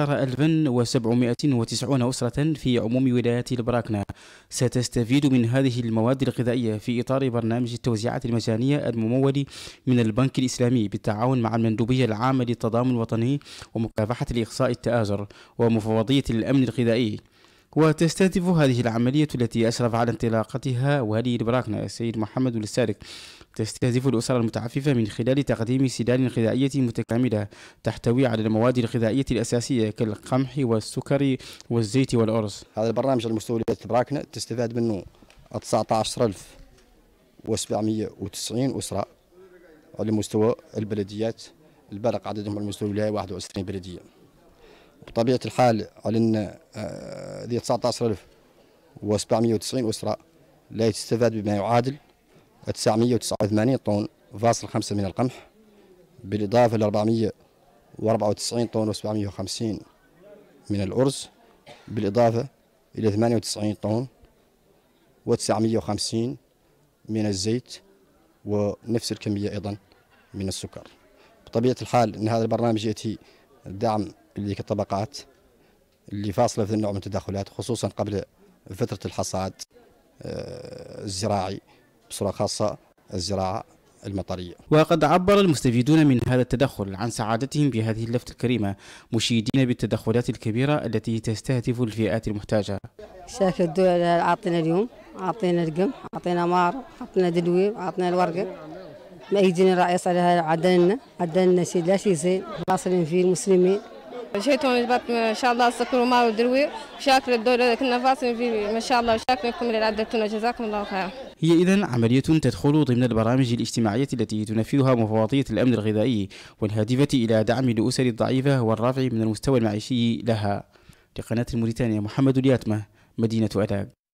1790 أسرة في عموم ولاية البراكنة ستستفيد من هذه المواد الغذائية في إطار برنامج التوزيعات المجانية الممول من البنك الإسلامي بالتعاون مع المندوبية العامة للتضامن الوطني ومكافحة الإقصاء التآزر ومفوضية الأمن الغذائي وتستهدف هذه العملية التي أشرف على انطلاقتها والي البراكنة السيد محمد السارك تستهدف الأسر المتعففة من خلال تقديم سلال غذائية متكاملة تحتوي على المواد الغذائية الأساسية كالقمح والسكر والزيت والأرز هذا البرنامج المسؤوليات البراكنة تستفاد منه 19790 أسرة على مستوى البلديات البلق عددهم على مستوى الولاية 21 بلدية بطبيعه الحال علينا آه، ذي 19790 اسره لا تستفاد بما يعادل 989 طن فاصل 5 من القمح بالاضافه ل 494 طن و750 من الارز بالاضافه الى 98 طن و950 من الزيت ونفس الكميه ايضا من السكر بطبيعه الحال ان هذا البرنامج ياتي دعم الطبقات اللي فاصله في النوع من التدخلات خصوصا قبل فتره الحصاد آه، الزراعي بصوره خاصه الزراعه المطرية وقد عبر المستفيدون من هذا التدخل عن سعادتهم بهذه اللفتة الكريمة مشيدين بالتدخلات الكبيرة التي تستهدف الفئات المحتاجة شاكر الدول أعطينا اليوم أعطينا القمح أعطينا مار أعطينا دلوير أعطينا الورقة ما يجيني رئيس على عدلنا عدلنا شيء لا شيء زين واصلين فيه المسلمين جيتهم جبت ان شاء الله السكر ما ودروي شاكر الدولة كنا فاصلين فيه ما شاء الله وشاكركم اللي عدلتونا جزاكم الله خير هي إذا عملية تدخل ضمن البرامج الاجتماعية التي تنفذها مفوضية الأمن الغذائي والهادفة إلى دعم الأسر الضعيفة والرفع من المستوى المعيشي لها لقناة موريتانيا محمد الياتمة مدينة أداب